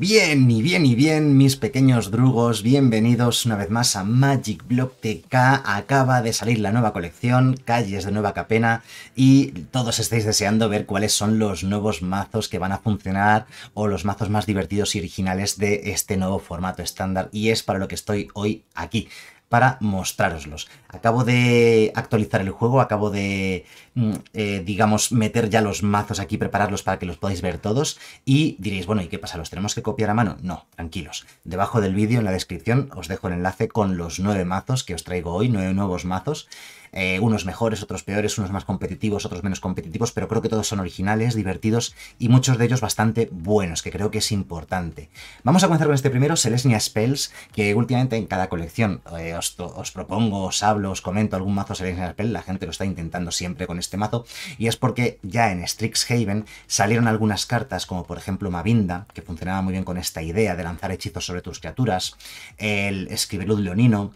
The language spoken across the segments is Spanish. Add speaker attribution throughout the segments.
Speaker 1: Bien, y bien, y bien, mis pequeños drugos, bienvenidos una vez más a Magic Block TK. Acaba de salir la nueva colección, Calles de Nueva Capena, y todos estáis deseando ver cuáles son los nuevos mazos que van a funcionar o los mazos más divertidos y originales de este nuevo formato estándar, y es para lo que estoy hoy aquí para mostraroslos. Acabo de actualizar el juego, acabo de, mm, eh, digamos, meter ya los mazos aquí, prepararlos para que los podáis ver todos y diréis, bueno, ¿y qué pasa? ¿Los tenemos que copiar a mano? No, tranquilos. Debajo del vídeo, en la descripción, os dejo el enlace con los nueve mazos que os traigo hoy, nueve nuevos mazos. Eh, unos mejores, otros peores, unos más competitivos, otros menos competitivos, pero creo que todos son originales, divertidos y muchos de ellos bastante buenos, que creo que es importante. Vamos a comenzar con este primero, Selesnia Spells, que últimamente en cada colección eh, os, propongo, os hablo, os comento algún mazo Selesnia Spells, la gente lo está intentando siempre con este mazo, y es porque ya en Strixhaven salieron algunas cartas, como por ejemplo Mavinda, que funcionaba muy bien con esta idea de lanzar hechizos sobre tus criaturas, el Escribelud Leonino,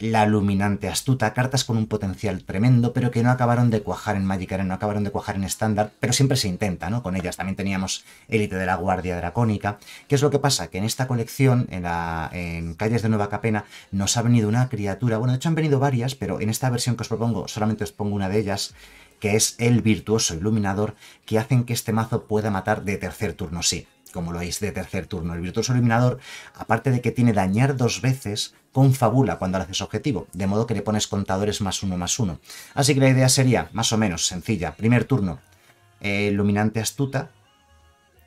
Speaker 1: la luminante astuta, cartas con un potencial tremendo, pero que no acabaron de cuajar en Magic Arena, no acabaron de cuajar en estándar, pero siempre se intenta, ¿no? Con ellas también teníamos Élite de la Guardia Dracónica. ¿Qué es lo que pasa? Que en esta colección, en, en Calles de Nueva Capena, nos ha venido una criatura, bueno, de hecho han venido varias, pero en esta versión que os propongo solamente os pongo una de ellas, que es el virtuoso iluminador, que hacen que este mazo pueda matar de tercer turno sí como lo veis de tercer turno. El virtuoso iluminador, aparte de que tiene dañar dos veces, confabula cuando le haces objetivo, de modo que le pones contadores más uno más uno. Así que la idea sería, más o menos, sencilla. Primer turno, eh, iluminante astuta.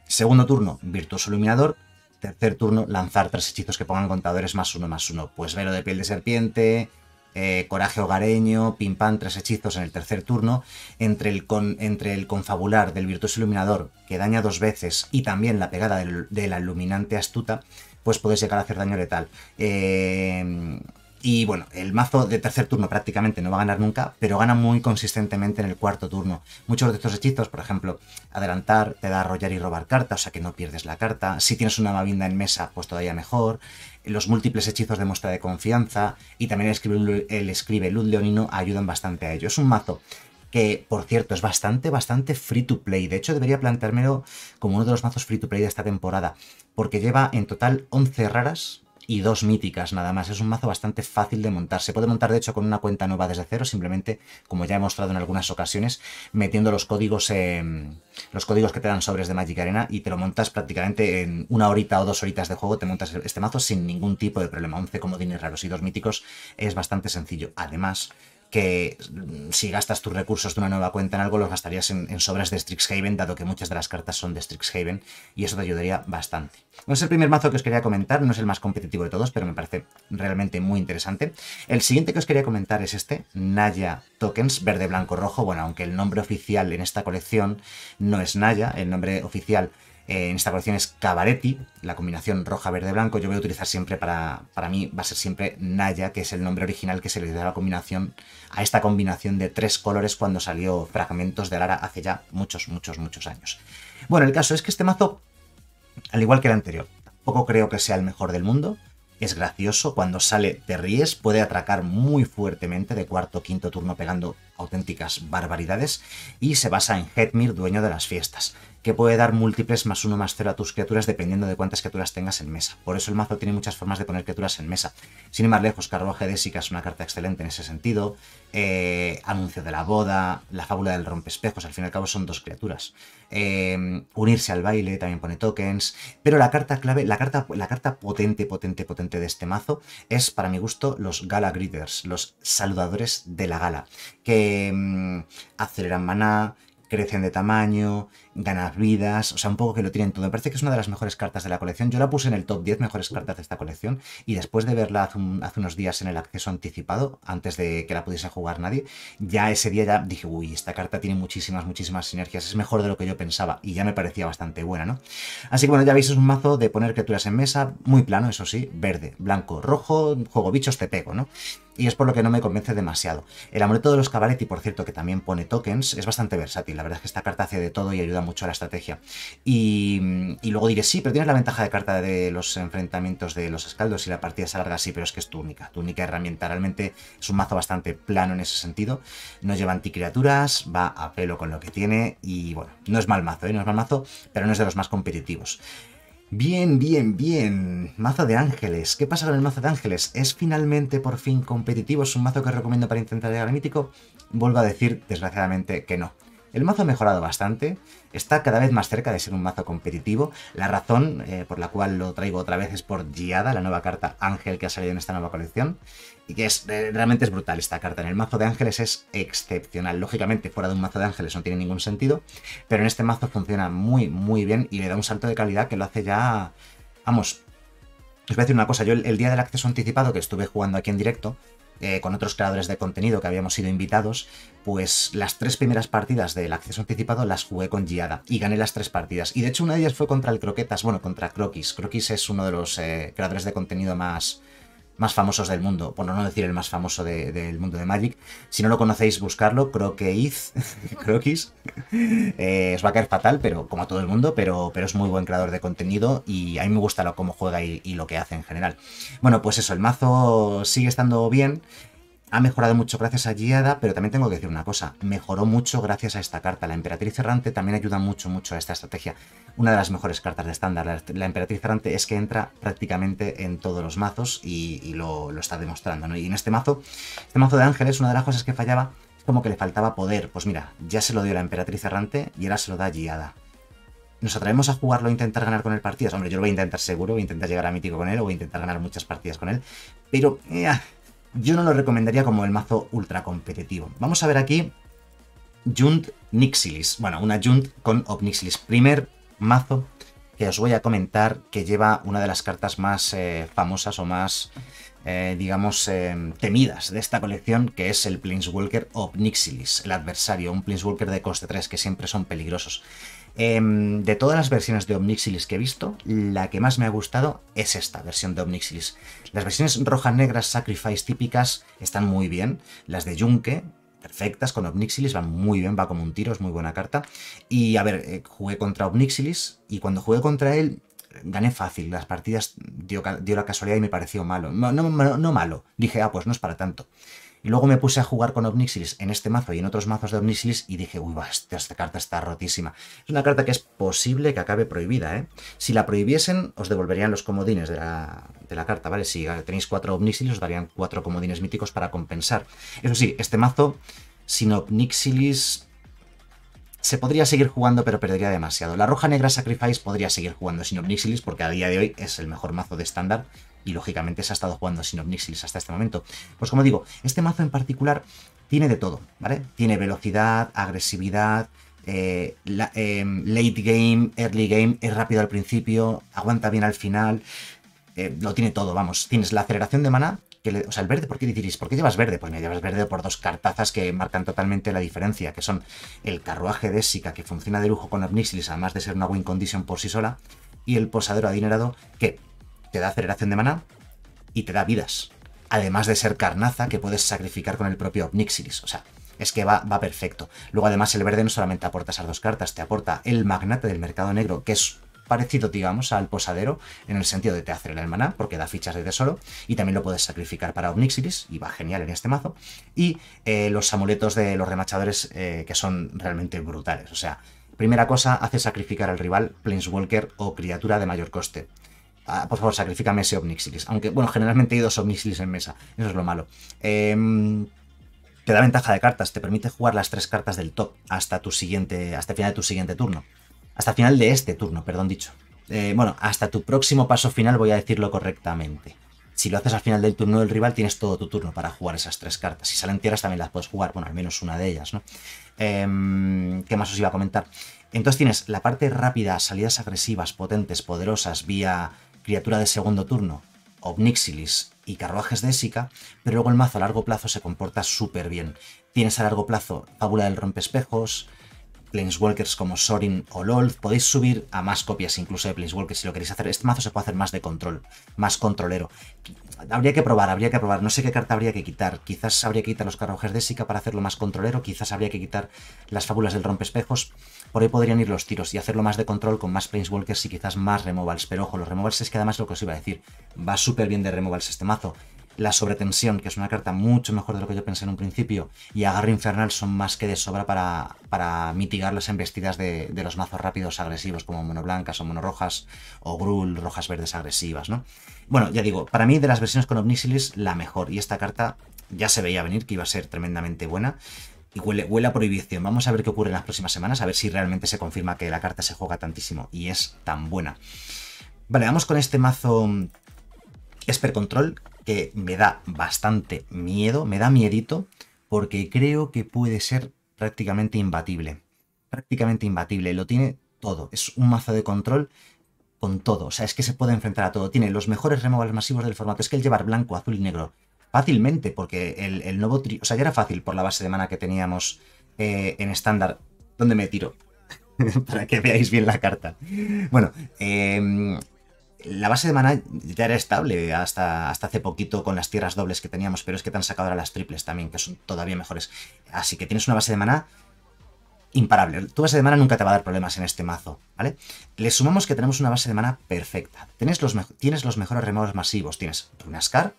Speaker 1: Segundo turno, virtuoso iluminador. Tercer turno, lanzar tres hechizos que pongan contadores más uno más uno. Pues velo de piel de serpiente, eh, Coraje Hogareño, Pim Tres Hechizos en el tercer turno, entre el, con, entre el confabular del Virtuoso Iluminador, que daña dos veces, y también la pegada de la Iluminante Astuta, pues puedes llegar a hacer daño letal. Eh, y bueno, el mazo de tercer turno prácticamente no va a ganar nunca, pero gana muy consistentemente en el cuarto turno. Muchos de estos hechizos, por ejemplo, adelantar te da arrollar y robar carta, o sea que no pierdes la carta. Si tienes una mavinda en mesa, pues todavía mejor los múltiples hechizos de muestra de confianza y también el escribe, el escribe Luz Leonino ayudan bastante a ello. Es un mazo que, por cierto, es bastante, bastante free to play. De hecho, debería planteármelo como uno de los mazos free to play de esta temporada, porque lleva en total 11 raras, y dos míticas nada más. Es un mazo bastante fácil de montar. Se puede montar de hecho con una cuenta nueva desde cero, simplemente, como ya he mostrado en algunas ocasiones, metiendo los códigos, em, los códigos que te dan sobres de Magic Arena y te lo montas prácticamente en una horita o dos horitas de juego, te montas este mazo sin ningún tipo de problema. 11 comodines raros y dos míticos es bastante sencillo. Además, que mm, si gastas tus recursos de una nueva cuenta en algo, los gastarías en, sobras de Strixhaven, dado que muchas de las cartas son de Strixhaven, y eso te ayudaría bastante. No es el primer mazo que os quería comentar, no es el más competitivo de todos, pero me parece realmente muy interesante. El siguiente que os quería comentar es este, Naya Tokens, verde, blanco, rojo. Bueno, aunque el nombre oficial en esta colección no es Naya, el nombre oficial eh, en esta colección es Cabaretti, la combinación roja-verde-blanco. Yo voy a utilizar siempre para, para mí, va a ser siempre Naya, que es el nombre original que se le dio a la combinación, a esta combinación de tres colores cuando salió Fragmentos de Lara hace ya muchos, muchos, muchos años. Bueno, el caso es que este mazo, al igual que el anterior, tampoco creo que sea el mejor del mundo. Es gracioso, cuando sale te ríes, puede atracar muy fuertemente de cuarto quinto turno pegando auténticas barbaridades y se basa en Hetmir, dueño de las fiestas que puede dar múltiples más uno más cero a tus criaturas dependiendo de cuántas criaturas tengas en mesa. Por eso el mazo tiene muchas formas de poner criaturas en mesa. Sin ir más lejos, Carruaje de Sica es una carta excelente en ese sentido. Eh, Anuncio de la boda, la fábula del rompespejos, al fin y al cabo son dos criaturas. Eh, unirse al baile también pone tokens. Pero la carta clave, la carta, la carta potente, potente, potente de este mazo es, para mi gusto, los Gala Greeters, los saludadores de la gala, que mm, aceleran maná, crecen de tamaño, ganas vidas, o sea, un poco que lo tienen todo. Me parece que es una de las mejores cartas de la colección. Yo la puse en el top 10 mejores cartas de esta colección y después de verla hace, hace unos días en el acceso anticipado, antes de que la pudiese jugar nadie, ya ese día ya dije, uy, esta carta tiene muchísimas, muchísimas sinergias, es mejor de lo que yo pensaba y ya me parecía bastante buena, ¿no? Así que bueno, ya veis, es un mazo de poner criaturas en mesa, muy plano, eso sí, verde, blanco, rojo, juego bichos, te pego, ¿no? y es por lo que no me convence demasiado. El amuleto de los cabaretti, por cierto, que también pone tokens, es bastante versátil. La verdad es que esta carta hace de todo y ayuda mucho a la estrategia. Y, luego diré, sí, pero tienes la ventaja de carta de los enfrentamientos de los escaldos y la partida es larga, sí, pero es que es tu única, tu única herramienta. Realmente es un mazo bastante plano en ese sentido. No lleva anticriaturas, va a pelo con lo que tiene y bueno, no es mal mazo, ¿eh? no es mal mazo, pero no es de los más competitivos. Bien, bien, bien. Mazo de ángeles. ¿Qué pasa con el mazo de ángeles? ¿Es finalmente por fin competitivo? ¿Es un mazo que recomiendo para intentar llegar al mítico? Vuelvo a decir, desgraciadamente, que no. El mazo ha mejorado bastante, está cada vez más cerca de ser un mazo competitivo. La razón eh, por la cual lo traigo otra vez es por Giada, la nueva carta Ángel que ha salido en esta nueva colección. Y que es, eh, realmente es brutal esta carta. En el mazo de ángeles es excepcional. Lógicamente, fuera de un mazo de ángeles no tiene ningún sentido, pero en este mazo funciona muy, muy bien y le da un salto de calidad que lo hace ya... Vamos, os voy a decir una cosa. Yo el, día del acceso anticipado que estuve jugando aquí en directo, eh, con otros creadores de contenido que habíamos sido invitados, pues las tres primeras partidas del acceso anticipado las jugué con Giada y gané las tres partidas. Y de hecho una de ellas fue contra el Croquetas, bueno, contra Croquis. Croquis es uno de los eh, creadores de contenido más, más famosos del mundo. ...por no decir el más famoso del mundo de Magic. Si no lo conocéis, buscarlo. Croqueiz, Croquis. Eh, os va a caer fatal, pero como a todo el mundo, pero, pero es muy buen creador de contenido y a mí me gusta lo, cómo juega y lo que hace en general. Bueno, pues eso, el mazo sigue estando bien ha mejorado mucho gracias a Giada, pero también tengo que decir una cosa, mejoró mucho gracias a esta carta. La Emperatriz Errante también ayuda mucho, mucho a esta estrategia. Una de las mejores cartas de estándar, la Emperatriz Errante, es que entra prácticamente en todos los mazos y, lo, está demostrando. Y en este mazo, este mazo de ángeles, una de las cosas que fallaba es como que le faltaba poder. Pues mira, ya se lo dio la Emperatriz Errante y ahora se lo da Giada. ¿Nos atrevemos a jugarlo e intentar ganar con él partidas? Hombre, yo lo voy a intentar seguro, voy a intentar llegar a mítico con él o voy a intentar ganar muchas partidas con él. Pero... Eh, yo no lo recomendaría como el mazo ultra competitivo. Vamos a ver aquí Junt Nixilis. Bueno, una Junt con Obnixilis. Primer mazo que os voy a comentar que lleva una de las cartas más eh, famosas o más, eh, digamos, eh, temidas de esta colección, que es el Planeswalker Obnixilis, el adversario, un Planeswalker de coste 3 que siempre son peligrosos. Em, de todas las versiones de Omnixilis que he visto, la que más me ha gustado es esta versión de Omnixilis. Las versiones rojas-negras Sacrifice típicas están muy bien. Las de Yunque, perfectas, con Omnixilis, van muy bien, va como un tiro, es muy buena carta. Y a ver, eh, jugué contra Omnixilis y cuando jugué contra él gané fácil. Las partidas dio, la casualidad y me pareció malo. No, no, no malo. Dije, ah, pues no es para tanto. Y luego me puse a jugar con Omnixilis en este mazo y en otros mazos de Omnixilis y dije, uy, esta, esta carta está rotísima. Es una carta que es posible que acabe prohibida, ¿eh? Si la prohibiesen, os devolverían los comodines de la, carta, ¿vale? Si tenéis cuatro Omnixilis, os darían cuatro comodines míticos para compensar. Eso sí, este mazo sin Omnixilis se podría seguir jugando, pero perdería demasiado. La roja negra Sacrifice podría seguir jugando sin Omnixilis, porque a día de hoy es el mejor mazo de estándar y lógicamente se ha estado jugando sin Omnixilis hasta este momento. Pues como digo, este mazo en particular tiene de todo, ¿vale? Tiene velocidad, agresividad, eh, em, late game, early game, es rápido al principio, aguanta bien al final, eh, lo tiene todo, vamos. Tienes la aceleración de mana, que o sea, el verde, ¿por qué diréis? ¿Por qué llevas verde? Pues me llevas verde por dos cartazas que marcan totalmente la diferencia, que son el carruaje de Sika, que funciona de lujo con ovnixilis, además de ser una win condition por sí sola, y el posadero adinerado, que te da aceleración de maná y te da vidas. Además de ser carnaza que puedes sacrificar con el propio Obnixilis. O sea, es que va, va perfecto. Luego, además, el verde no solamente aporta esas dos cartas, te aporta el magnate del mercado negro, que es parecido, digamos, al posadero, en el sentido de te acelera el maná, porque da fichas de tesoro, y también lo puedes sacrificar para Omnixilis, y va genial en este mazo. Y eh, los amuletos de los remachadores, eh, que son realmente brutales. O sea, primera cosa, hace sacrificar al rival, Planeswalker o criatura de mayor coste. Ah, por favor, sacrificame ese Omnixilis. Aunque, bueno, generalmente hay dos Omnixilis en mesa. Eso es lo malo. Em, te da ventaja de cartas. Te permite jugar las tres cartas del top hasta, tu siguiente, hasta el final de tu siguiente turno. Hasta el final de este turno, perdón dicho. Eh, bueno, hasta tu próximo paso final voy a decirlo correctamente. Si lo haces al final del turno del rival, tienes todo tu turno para jugar esas tres cartas. Si salen tierras también las puedes jugar, bueno, al menos una de ellas, ¿no? Em, ¿Qué más os iba a comentar? Entonces tienes la parte rápida, salidas agresivas, potentes, poderosas, vía criatura de segundo turno, Obnixilis y Carruajes de Ésica, pero luego el mazo a largo plazo se comporta súper bien. Tienes a largo plazo Fábula del Espejos. Planeswalkers como Sorin o Lolf. Podéis subir a más copias incluso de Planeswalkers si lo queréis hacer. Este mazo se puede hacer más de control, más controlero. Habría que probar, habría que probar. No sé qué carta habría que quitar. Quizás habría que quitar los Carrojes de Sika para hacerlo más controlero. Quizás habría que quitar las fábulas del espejos Por ahí podrían ir los tiros y hacerlo más de control con más Planeswalkers y quizás más removals. Pero ojo, los removals es que además lo que os iba a decir. Va súper bien de removals este mazo. La sobretensión, que es una carta mucho mejor de lo que yo pensé en un principio, y agarre infernal son más que de sobra para, mitigar las embestidas de, los mazos rápidos agresivos, como Mono Blancas o Mono Rojas, o grul, rojas verdes agresivas, ¿no? Bueno, ya digo, para mí de las versiones con Omnisilis, la mejor, y esta carta ya se veía venir que iba a ser tremendamente buena, y huele, huele, a prohibición. Vamos a ver qué ocurre en las próximas semanas, a ver si realmente se confirma que la carta se juega tantísimo y es tan buena. Vale, vamos con este mazo Esper Control, que me da bastante miedo, me da miedito, porque creo que puede ser prácticamente imbatible. Prácticamente imbatible, lo tiene todo. Es un mazo de control con todo. O sea, es que se puede enfrentar a todo. Tiene los mejores removals masivos del formato. Es que el llevar blanco, azul y negro fácilmente, porque el, nuevo tri... O sea, ya era fácil por la base de mana que teníamos eh, en estándar. ¿Dónde me tiro? Para que veáis bien la carta. Bueno, eh, la base de maná ya era estable hasta, hasta hace poquito con las tierras dobles que teníamos, pero es que te han sacado ahora las triples también, que son todavía mejores. Así que tienes una base de maná imparable. Tu base de mana nunca te va a dar problemas en este mazo, ¿vale? Le sumamos que tenemos una base de mana perfecta. Tienes los, tienes los mejores removers masivos. Tienes Runascar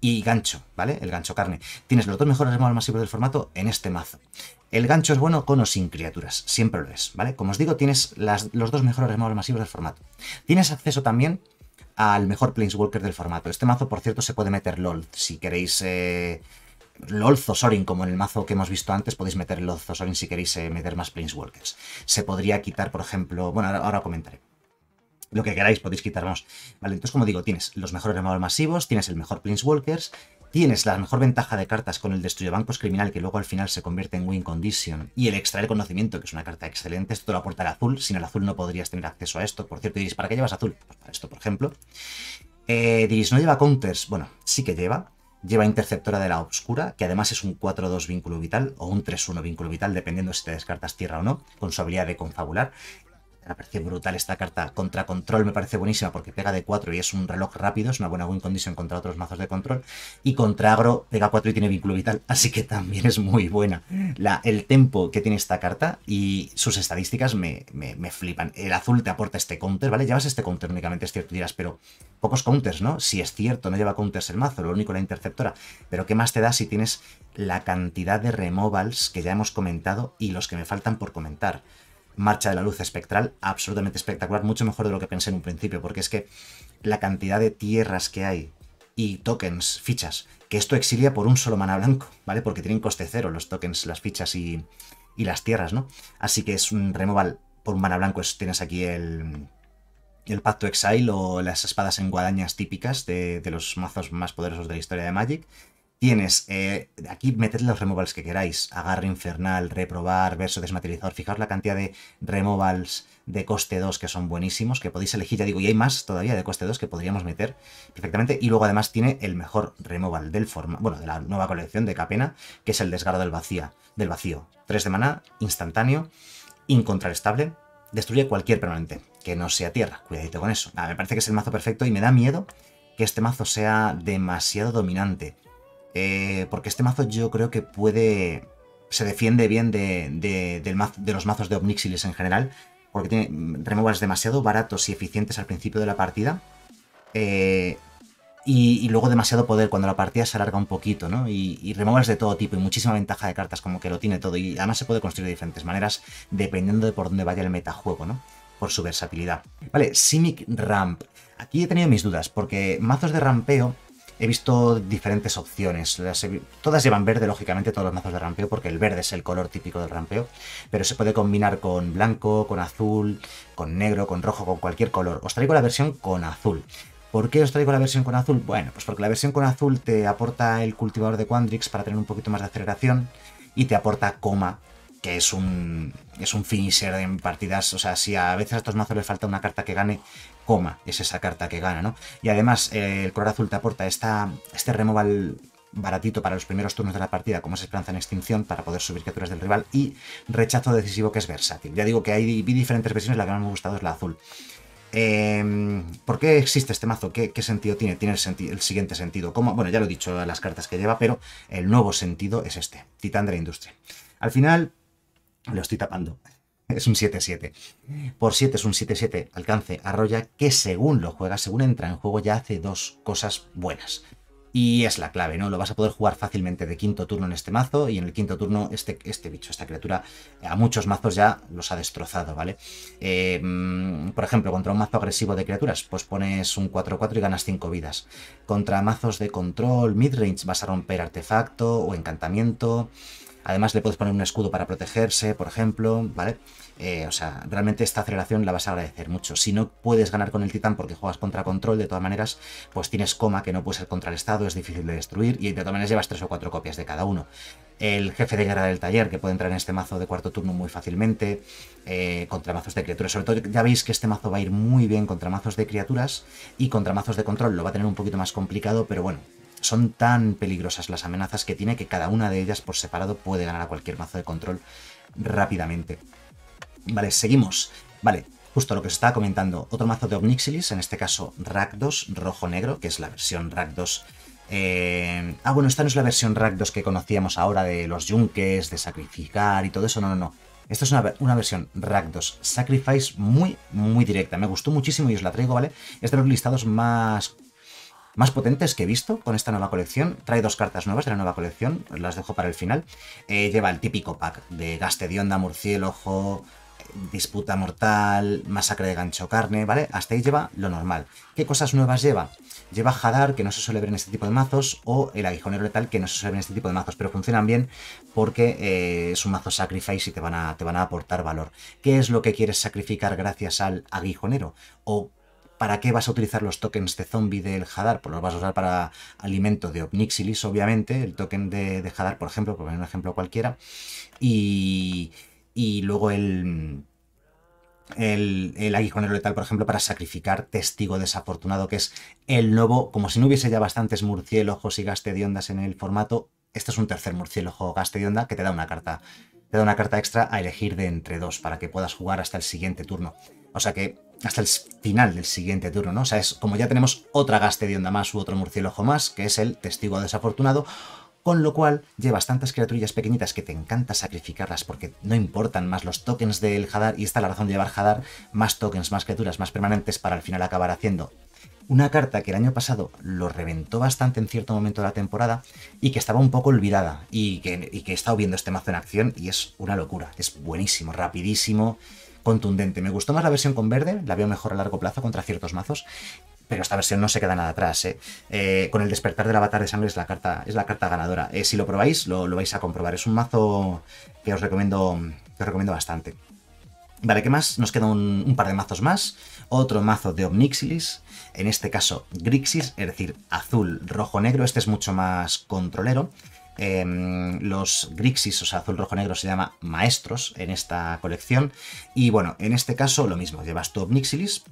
Speaker 1: y Gancho, ¿vale? El gancho carne. Tienes los dos mejores removers masivos del formato en este mazo. El gancho es bueno con o sin criaturas, siempre lo es, ¿vale? Como os digo, tienes los dos mejores removal masivos del formato. Tienes acceso también al mejor Planeswalker del formato. Este mazo, por cierto, se puede meter LOL. Si queréis eh, LOL Zosorin, como en el mazo que hemos visto antes, podéis meter LOL Zosorin si queréis eh, meter más Planeswalkers. Se podría quitar, por ejemplo... Bueno, ahora, comentaré lo que queráis podéis quitarnos. Vale, entonces como digo, tienes los mejores remadores masivos, tienes el mejor Planeswalkers, Tienes la mejor ventaja de cartas con el bancos Criminal, que luego al final se convierte en Win Condition, y el Extraer Conocimiento, que es una carta excelente. Esto lo aporta el azul. Sin el azul no podrías tener acceso a esto. Por cierto, diréis, ¿para qué llevas azul? Pues para esto, por ejemplo. Eh, diréis, ¿no lleva counters? Bueno, sí que lleva. Lleva Interceptora de la Obscura, que además es un 4-2 vínculo vital o un 3-1 vínculo vital, dependiendo si te descartas tierra o no, con su habilidad de confabular. Me parece brutal esta carta. Contra control me parece buenísima porque pega de 4 y es un reloj rápido. Es una buena win condition contra otros mazos de control. Y contra agro pega 4 y tiene vínculo vital. Así que también es muy buena. La, el tempo que tiene esta carta y sus estadísticas me, me, me, flipan. El azul te aporta este counter, ¿vale? Llevas este counter únicamente, es cierto. Dirás, pero pocos counters, ¿no? Si es cierto, no lleva counters el mazo. Lo único la interceptora. Pero ¿qué más te da si tienes la cantidad de removals que ya hemos comentado y los que me faltan por comentar? marcha de la luz espectral absolutamente espectacular, mucho mejor de lo que pensé en un principio, porque es que la cantidad de tierras que hay y tokens, fichas, que esto exilia por un solo mana blanco, ¿vale? Porque tienen coste cero los tokens, las fichas y, las tierras, ¿no? Así que es un removal por un mana blanco, tienes aquí el, el Pacto Exile o las espadas en guadañas típicas de los mazos más poderosos de la historia de Magic. Tienes, eh, aquí meted los removals que queráis, agarre infernal, reprobar, verso desmaterializador, fijaos la cantidad de removals de coste 2 que son buenísimos, que podéis elegir, ya digo, y hay más todavía de coste 2 que podríamos meter perfectamente, y luego además tiene el mejor removal del forma, bueno, de la nueva colección de Capena, que es el desgarro del, del vacío, 3 de maná, instantáneo, incontrastable. destruye cualquier permanente, que no sea tierra, cuidadito con eso, me parece que es el mazo perfecto y me da miedo que este mazo sea demasiado dominante, eh, porque este mazo yo creo que puede... Se defiende bien de, los mazos de Omnixilis en general, porque tiene mm, removers demasiado baratos y eficientes al principio de la partida. Eh, y, luego demasiado poder cuando la partida se alarga un poquito, ¿no? Y, y de todo tipo y muchísima ventaja de cartas, como que lo tiene todo. Y además se puede construir de diferentes maneras dependiendo de por dónde vaya el metajuego, ¿no? Por su versatilidad. Vale, Simic Ramp. Aquí he tenido mis dudas, porque mazos de rampeo He visto diferentes opciones. todas llevan verde, lógicamente, todos los mazos de rampeo, porque el verde es el color típico del rampeo. Pero se puede combinar con blanco, con azul, con negro, con rojo, con cualquier color. Os traigo la versión con azul. ¿Por qué os traigo la versión con azul? Bueno, pues porque la versión con azul te aporta el cultivador de Quandrix para tener un poquito más de aceleración y te aporta coma, que es un, es un finisher en partidas. O sea, si a veces a estos mazos les falta una carta que gane, coma es esa carta que gana, ¿no? Y además eh, el color azul te aporta esta, este removal baratito para los primeros turnos de la partida, como es Esperanza en Extinción, para poder subir criaturas del rival, y Rechazo Decisivo, que es versátil. Ya digo que hay vi diferentes versiones, la que más me ha gustado es la azul. Em, ¿Por qué existe este mazo? ¿Qué, sentido tiene? Tiene el, siguiente sentido. bueno, ya lo he dicho las cartas que lleva, pero el nuevo sentido es este, Titán de la Industria. Al final, lo estoy tapando es un 7-7. Por 7 es un 7-7 alcance Arroya. que según lo juegas, según entra en juego, ya hace dos cosas buenas. Y es la clave, ¿no? Lo vas a poder jugar fácilmente de quinto turno en este mazo y en el quinto turno este, este bicho, esta criatura, a muchos mazos ya los ha destrozado, ¿vale? Eh, mm, por ejemplo, contra un mazo agresivo de criaturas, pues pones un 4-4 y ganas 5 vidas. Contra mazos de control, midrange, vas a romper artefacto o encantamiento. Además le puedes poner un escudo para protegerse, por ejemplo, ¿vale? Eh, o sea, realmente esta aceleración la vas a agradecer mucho. Si no puedes ganar con el titán porque juegas contra control, de todas maneras, pues tienes coma que no puede ser contra el estado, es difícil de destruir y de todas maneras llevas tres o cuatro copias de cada uno. El jefe de guerra del taller, que puede entrar en este mazo de cuarto turno muy fácilmente, eh, contra mazos de criaturas. Sobre todo ya veis que este mazo va a ir muy bien contra mazos de criaturas y contra mazos de control. Lo va a tener un poquito más complicado, pero bueno, son tan peligrosas las amenazas que tiene que cada una de ellas por separado puede ganar a cualquier mazo de control rápidamente. Vale, seguimos. Vale, justo lo que os estaba comentando. Otro mazo de Omnixilis, en este caso Rakdos rojo-negro, que es la versión Rakdos eh, ah, bueno, esta no es la versión Rakdos que conocíamos ahora de los yunques, de sacrificar y todo eso. No, no, no. Esta es una, una versión Rakdos. Sacrifice muy, muy directa. Me gustó muchísimo y os la traigo, ¿vale? Es de los listados más más potentes que he visto con esta nueva colección. Trae dos cartas nuevas de la nueva colección, las dejo para el final. Eh, lleva el típico pack de Gaste Onda, ojo, eh, Disputa Mortal, Masacre de Gancho Carne, ¿vale? Hasta ahí lleva lo normal. ¿Qué cosas nuevas lleva? Lleva Hadar, que no se suele ver en este tipo de mazos, o el aguijonero letal, que no se suele ver en este tipo de mazos, pero funcionan bien porque eh, es un mazo sacrifice y te van, a, te van a aportar valor. ¿Qué es lo que quieres sacrificar gracias al aguijonero? ¿O ¿Para qué vas a utilizar los tokens de zombie del Hadar? Pues los vas a usar para alimento de Opnixilis, obviamente, el token de, Hadar, por ejemplo, por poner un ejemplo cualquiera. Y, y luego el el, el aguijonero letal, por ejemplo, para sacrificar testigo desafortunado, que es el nuevo, como si no hubiese ya bastantes murciélagos y gaste de ondas en el formato, este es un tercer murciélago gaste de onda que te da una carta. Te da una carta extra a elegir de entre dos para que puedas jugar hasta el siguiente turno. O sea que hasta el final del siguiente turno, ¿no? O sea, es como ya tenemos otra gaste de onda más u otro murciélago más, que es el testigo desafortunado, con lo cual llevas tantas criaturillas pequeñitas que te encanta sacrificarlas porque no importan más los tokens del Hadar, y esta es la razón de llevar Hadar, más tokens, más criaturas, más permanentes, para al final acabar haciendo una carta que el año pasado lo reventó bastante en cierto momento de la temporada y que estaba un poco olvidada y que, y que he estado viendo este mazo en acción y es una locura. Es buenísimo, rapidísimo contundente. Me gustó más la versión con verde, la veo mejor a largo plazo contra ciertos mazos, pero esta versión no se queda nada atrás. ¿eh? Eh, con el despertar del avatar de sangre es la carta, es la carta ganadora. Eh, si lo probáis, lo, lo, vais a comprobar. Es un mazo que os recomiendo, recomiendo bastante. Vale, ¿qué más? Nos queda un, un par de mazos más. Otro mazo de Omnixilis, en este caso Grixis, es decir, azul, rojo, negro. Este es mucho más controlero. Em, los Grixis, o sea, azul, rojo, negro, se llama Maestros en esta colección. Y bueno, en este caso lo mismo, llevas tu obnixilis,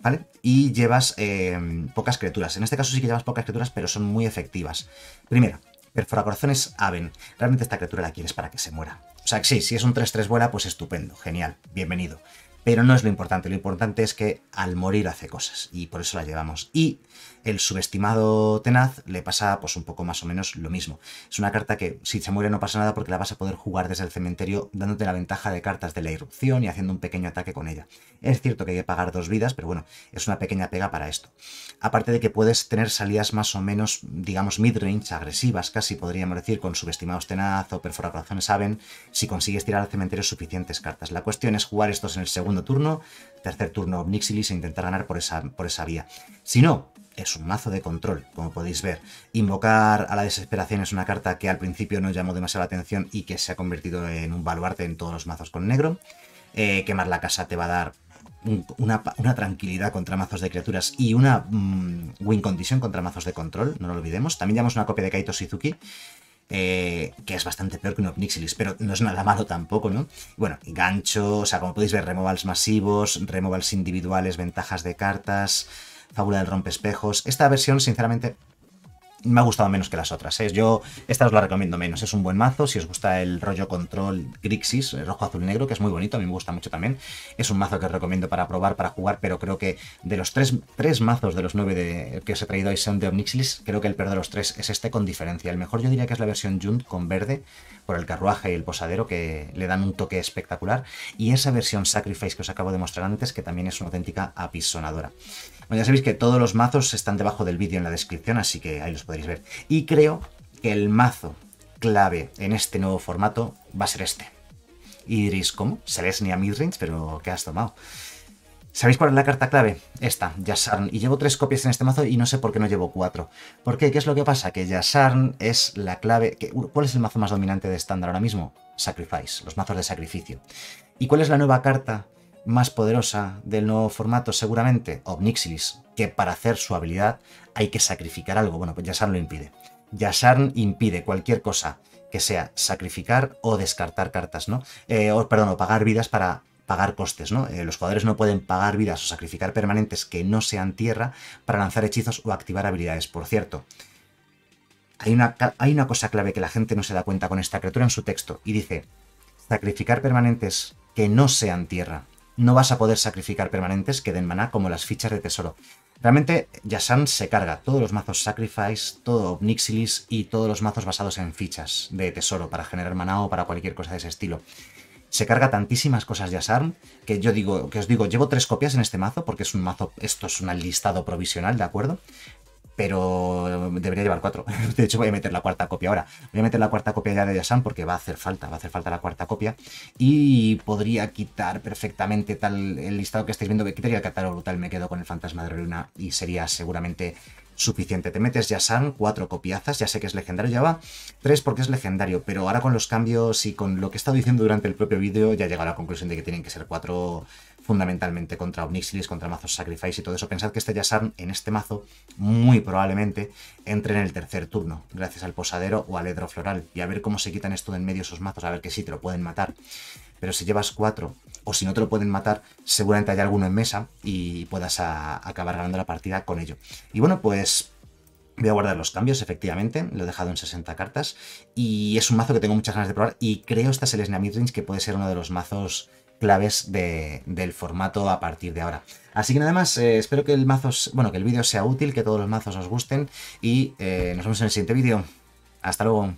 Speaker 1: ¿vale? Y llevas em, pocas criaturas. En este caso sí que llevas pocas criaturas, pero son muy efectivas. Primero, Corazones Aven. Realmente esta criatura la quieres para que se muera. O sea, sí, si es un 3-3 vuela, pues estupendo, genial, bienvenido. Pero no es lo importante, lo importante es que al morir hace cosas, y por eso la llevamos. Y el subestimado tenaz le pasa pues un poco más o menos lo mismo. Es una carta que si se muere no pasa nada porque la vas a poder jugar desde el cementerio dándote la ventaja de cartas de la irrupción y haciendo un pequeño ataque con ella. Es cierto que hay que pagar dos vidas, pero bueno, es una pequeña pega para esto. Aparte de que puedes tener salidas más o menos, digamos, mid range, agresivas casi podríamos decir, con subestimados tenaz o perforacorazones saben, si consigues tirar al cementerio suficientes cartas. La cuestión es jugar estos en el segundo turno, tercer turno obnixilis e intentar ganar por esa, por esa vía. Si no, es un mazo de control, como podéis ver. Invocar a la desesperación es una carta que al principio no llamó demasiado la atención y que se ha convertido en un baluarte en todos los mazos con negro. Eh, quemar la casa te va a dar una, tranquilidad contra mazos de criaturas y una mm, win condition contra mazos de control, no lo olvidemos. También llamamos una copia de Kaito Suzuki. Eh, que es bastante peor que un Obnixilis, pero no es nada malo tampoco, ¿no? Bueno, gancho, o sea, como podéis ver, removals masivos, removals individuales, ventajas de cartas, Fábula del Espejos. Esta versión, sinceramente, me ha gustado menos que las otras. ¿eh? Yo esta os la recomiendo menos. Es un buen mazo. Si os gusta el rollo control Grixis, eh, rojo, azul, negro, que es muy bonito, a mí me gusta mucho también. Es un mazo que os recomiendo para probar, para jugar, pero creo que de los tres, mazos de los nueve que os he traído hoy son de Omnixilis, creo que el peor de los tres es este con diferencia. El mejor yo diría que es la versión Junt con verde, por el carruaje y el posadero, que le dan un toque espectacular. Y esa versión Sacrifice que os acabo de mostrar antes, que también es una auténtica apisonadora. Bueno, ya sabéis que todos los mazos están debajo del vídeo en la descripción, así que ahí los podréis ver. Y creo que el mazo clave en este nuevo formato va a ser este. Y diréis, ¿cómo? Selesnia Midrange, pero ¿qué has tomado? ¿Sabéis cuál es la carta clave? Esta, Yasharn. Y llevo tres copias en este mazo y no sé por qué no llevo cuatro. ¿Por qué? ¿Qué es lo que pasa? Que Yasarn es la clave... Que, uh, ¿Cuál es el mazo más dominante de estándar ahora mismo? Sacrifice, los mazos de sacrificio. ¿Y cuál es la nueva carta más poderosa del nuevo formato seguramente? Obnixilis que para hacer su habilidad hay que sacrificar algo. Bueno, pues Yasarn lo impide. Yasharn impide cualquier cosa que sea sacrificar o descartar cartas, ¿no? Eh, o, perdón, o pagar vidas para pagar costes, ¿no? Eh, los jugadores no pueden pagar vidas o sacrificar permanentes que no sean tierra para lanzar hechizos o activar habilidades. Por cierto, hay una, hay una cosa clave que la gente no se da cuenta con esta criatura en su texto y dice, sacrificar permanentes que no sean tierra. No vas a poder sacrificar permanentes que den maná como las fichas de tesoro. Realmente Yasarn se carga todos los mazos Sacrifice, todo Obnixilis y todos los mazos basados en fichas de tesoro para generar maná o para cualquier cosa de ese estilo. Se carga tantísimas cosas Yasarn que yo digo, que os digo, llevo tres copias en este mazo porque es un mazo, esto es un listado provisional, ¿de acuerdo? pero debería llevar cuatro. De hecho, voy a meter la cuarta copia ahora. Voy a meter la cuarta copia ya de Yasan porque va a hacer falta, va a hacer falta la cuarta copia. Y podría quitar perfectamente tal el listado que estáis viendo, que quitaría el catálogo brutal, me quedo con el fantasma de la luna y sería seguramente suficiente. Te metes Yasan, cuatro copiazas, ya sé que es legendario, ya va. Tres porque es legendario, pero ahora con los cambios y con lo que he estado diciendo durante el propio vídeo, ya he llegado a la conclusión de que tienen que ser cuatro fundamentalmente contra Omnixilis, contra mazos Sacrifice y todo eso. Pensad que este Yasarn en este mazo muy probablemente entre en el tercer turno, gracias al Posadero o al Edro Floral, y a ver cómo se quitan esto de en medio esos mazos, a ver que sí, te lo pueden matar. Pero si llevas cuatro, o si no te lo pueden matar, seguramente hay alguno en mesa y puedas acabar ganando la partida con ello. Y bueno, pues Voy a guardar los cambios, efectivamente, lo he dejado en 60 cartas y es un mazo que tengo muchas ganas de probar y creo esta Selesnya Midrange que puede ser uno de los mazos claves del formato a partir de ahora. Así que nada más, eh, espero que el mazo, bueno, que el vídeo sea útil, que todos los mazos os gusten y eh, nos vemos en el siguiente vídeo. Hasta luego.